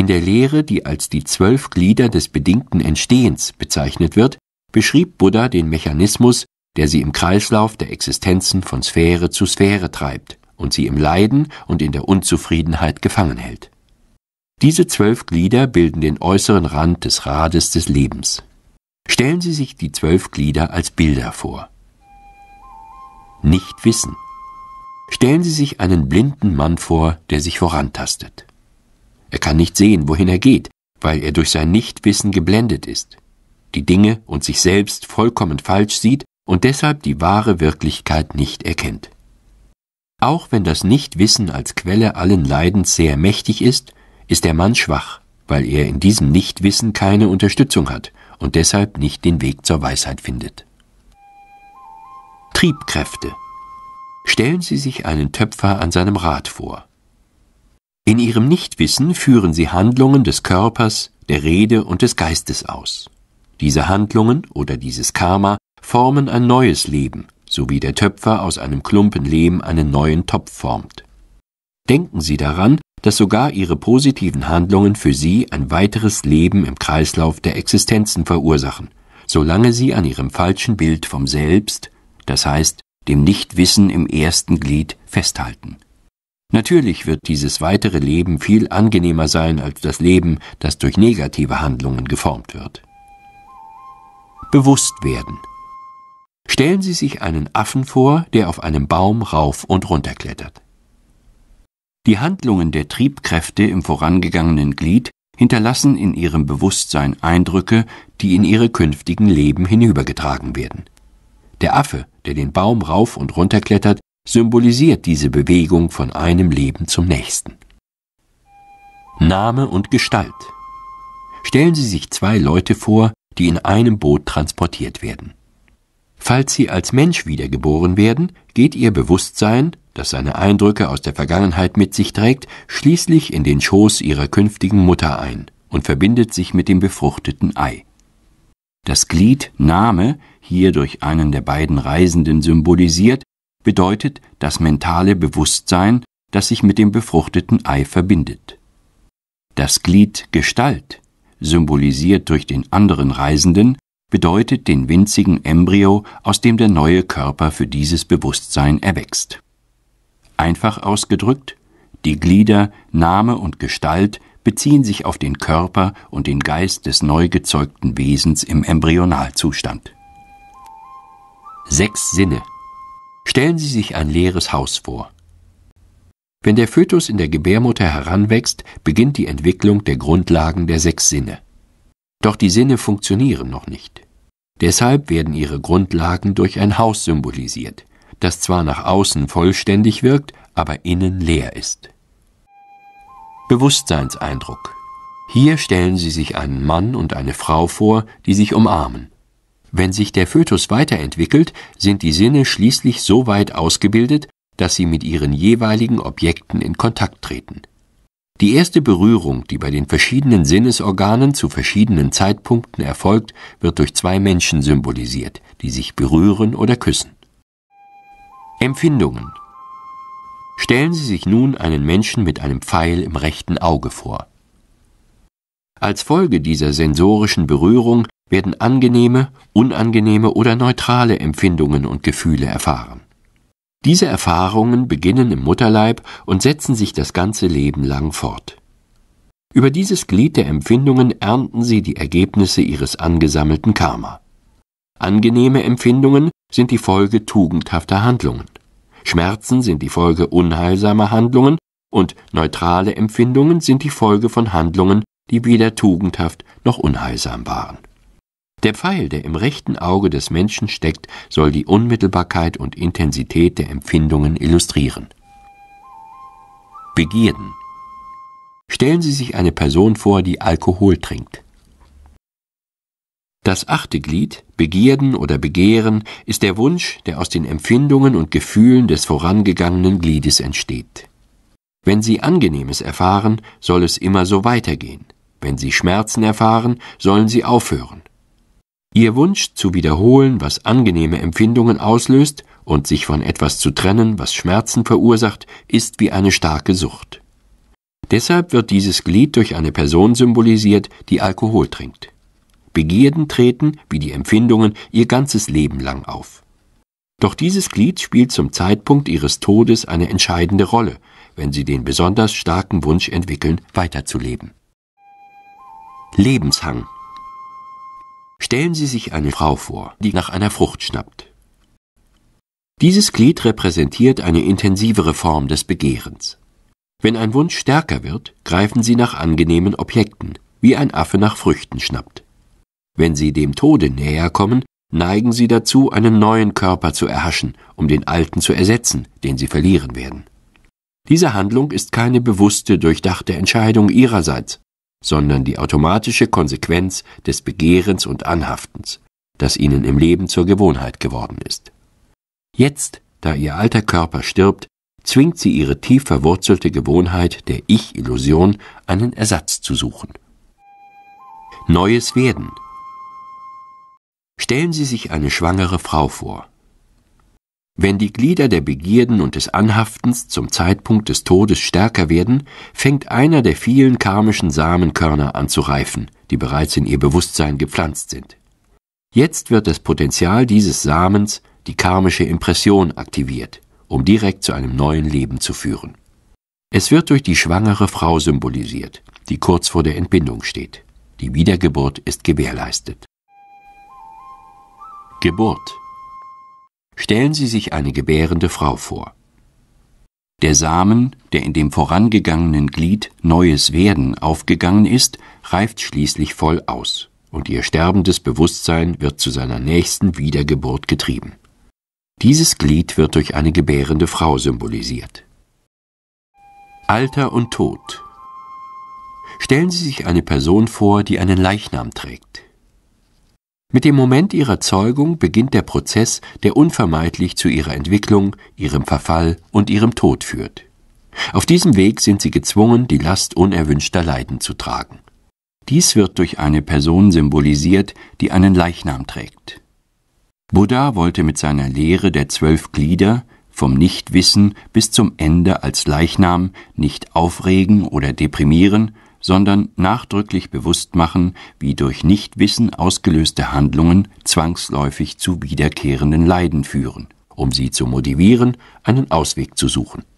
In der Lehre, die als die zwölf Glieder des bedingten Entstehens bezeichnet wird, beschrieb Buddha den Mechanismus, der sie im Kreislauf der Existenzen von Sphäre zu Sphäre treibt und sie im Leiden und in der Unzufriedenheit gefangen hält. Diese zwölf Glieder bilden den äußeren Rand des Rades des Lebens. Stellen Sie sich die zwölf Glieder als Bilder vor. Nicht wissen. Stellen Sie sich einen blinden Mann vor, der sich vorantastet. Er kann nicht sehen, wohin er geht, weil er durch sein Nichtwissen geblendet ist, die Dinge und sich selbst vollkommen falsch sieht und deshalb die wahre Wirklichkeit nicht erkennt. Auch wenn das Nichtwissen als Quelle allen Leidens sehr mächtig ist, ist der Mann schwach, weil er in diesem Nichtwissen keine Unterstützung hat und deshalb nicht den Weg zur Weisheit findet. Triebkräfte Stellen Sie sich einen Töpfer an seinem Rad vor. In ihrem Nichtwissen führen sie Handlungen des Körpers, der Rede und des Geistes aus. Diese Handlungen oder dieses Karma formen ein neues Leben, so wie der Töpfer aus einem Klumpen Lehm einen neuen Topf formt. Denken Sie daran, dass sogar Ihre positiven Handlungen für Sie ein weiteres Leben im Kreislauf der Existenzen verursachen, solange Sie an Ihrem falschen Bild vom Selbst, das heißt dem Nichtwissen im ersten Glied, festhalten. Natürlich wird dieses weitere Leben viel angenehmer sein als das Leben, das durch negative Handlungen geformt wird. Bewusst werden. Stellen Sie sich einen Affen vor, der auf einem Baum rauf und runter klettert. Die Handlungen der Triebkräfte im vorangegangenen Glied hinterlassen in ihrem Bewusstsein Eindrücke, die in ihre künftigen Leben hinübergetragen werden. Der Affe, der den Baum rauf und runter klettert, symbolisiert diese Bewegung von einem Leben zum nächsten. Name und Gestalt. Stellen Sie sich zwei Leute vor, die in einem Boot transportiert werden. Falls sie als Mensch wiedergeboren werden, geht ihr Bewusstsein, das seine Eindrücke aus der Vergangenheit mit sich trägt, schließlich in den Schoß ihrer künftigen Mutter ein und verbindet sich mit dem befruchteten Ei. Das Glied Name, hier durch einen der beiden Reisenden symbolisiert, bedeutet das mentale Bewusstsein, das sich mit dem befruchteten Ei verbindet. Das Glied Gestalt, symbolisiert durch den anderen Reisenden, bedeutet den winzigen Embryo, aus dem der neue Körper für dieses Bewusstsein erwächst. Einfach ausgedrückt, die Glieder, Name und Gestalt beziehen sich auf den Körper und den Geist des neu gezeugten Wesens im Embryonalzustand. Sechs Sinne Stellen Sie sich ein leeres Haus vor. Wenn der Fötus in der Gebärmutter heranwächst, beginnt die Entwicklung der Grundlagen der sechs Sinne. Doch die Sinne funktionieren noch nicht. Deshalb werden ihre Grundlagen durch ein Haus symbolisiert, das zwar nach außen vollständig wirkt, aber innen leer ist. Bewusstseinseindruck. Hier stellen Sie sich einen Mann und eine Frau vor, die sich umarmen. Wenn sich der Fötus weiterentwickelt, sind die Sinne schließlich so weit ausgebildet, dass sie mit ihren jeweiligen Objekten in Kontakt treten. Die erste Berührung, die bei den verschiedenen Sinnesorganen zu verschiedenen Zeitpunkten erfolgt, wird durch zwei Menschen symbolisiert, die sich berühren oder küssen. Empfindungen Stellen Sie sich nun einen Menschen mit einem Pfeil im rechten Auge vor. Als Folge dieser sensorischen Berührung werden angenehme, unangenehme oder neutrale Empfindungen und Gefühle erfahren. Diese Erfahrungen beginnen im Mutterleib und setzen sich das ganze Leben lang fort. Über dieses Glied der Empfindungen ernten sie die Ergebnisse ihres angesammelten Karma. Angenehme Empfindungen sind die Folge tugendhafter Handlungen. Schmerzen sind die Folge unheilsamer Handlungen und neutrale Empfindungen sind die Folge von Handlungen, die weder tugendhaft noch unheilsam waren. Der Pfeil, der im rechten Auge des Menschen steckt, soll die Unmittelbarkeit und Intensität der Empfindungen illustrieren. Begierden. Stellen Sie sich eine Person vor, die Alkohol trinkt. Das achte Glied, Begierden oder Begehren, ist der Wunsch, der aus den Empfindungen und Gefühlen des vorangegangenen Gliedes entsteht. Wenn Sie Angenehmes erfahren, soll es immer so weitergehen. Wenn Sie Schmerzen erfahren, sollen Sie aufhören. Ihr Wunsch zu wiederholen, was angenehme Empfindungen auslöst, und sich von etwas zu trennen, was Schmerzen verursacht, ist wie eine starke Sucht. Deshalb wird dieses Glied durch eine Person symbolisiert, die Alkohol trinkt. Begierden treten, wie die Empfindungen, ihr ganzes Leben lang auf. Doch dieses Glied spielt zum Zeitpunkt ihres Todes eine entscheidende Rolle, wenn sie den besonders starken Wunsch entwickeln, weiterzuleben. Lebenshang Stellen Sie sich eine Frau vor, die nach einer Frucht schnappt. Dieses Glied repräsentiert eine intensivere Form des Begehrens. Wenn ein Wunsch stärker wird, greifen sie nach angenehmen Objekten, wie ein Affe nach Früchten schnappt. Wenn sie dem Tode näher kommen, neigen sie dazu, einen neuen Körper zu erhaschen, um den alten zu ersetzen, den sie verlieren werden. Diese Handlung ist keine bewusste, durchdachte Entscheidung ihrerseits, sondern die automatische Konsequenz des Begehrens und Anhaftens, das ihnen im Leben zur Gewohnheit geworden ist. Jetzt, da ihr alter Körper stirbt, zwingt sie ihre tief verwurzelte Gewohnheit der Ich-Illusion, einen Ersatz zu suchen. Neues Werden. Stellen Sie sich eine schwangere Frau vor, wenn die Glieder der Begierden und des Anhaftens zum Zeitpunkt des Todes stärker werden, fängt einer der vielen karmischen Samenkörner an zu reifen, die bereits in ihr Bewusstsein gepflanzt sind. Jetzt wird das Potenzial dieses Samens, die karmische Impression, aktiviert, um direkt zu einem neuen Leben zu führen. Es wird durch die schwangere Frau symbolisiert, die kurz vor der Entbindung steht. Die Wiedergeburt ist gewährleistet. Geburt Stellen Sie sich eine gebärende Frau vor. Der Samen, der in dem vorangegangenen Glied neues Werden aufgegangen ist, reift schließlich voll aus, und ihr sterbendes Bewusstsein wird zu seiner nächsten Wiedergeburt getrieben. Dieses Glied wird durch eine gebärende Frau symbolisiert. Alter und Tod. Stellen Sie sich eine Person vor, die einen Leichnam trägt. Mit dem Moment ihrer Zeugung beginnt der Prozess, der unvermeidlich zu ihrer Entwicklung, ihrem Verfall und ihrem Tod führt. Auf diesem Weg sind sie gezwungen, die Last unerwünschter Leiden zu tragen. Dies wird durch eine Person symbolisiert, die einen Leichnam trägt. Buddha wollte mit seiner Lehre der zwölf Glieder vom Nichtwissen bis zum Ende als Leichnam nicht aufregen oder deprimieren, sondern nachdrücklich bewusst machen, wie durch Nichtwissen ausgelöste Handlungen zwangsläufig zu wiederkehrenden Leiden führen, um sie zu motivieren, einen Ausweg zu suchen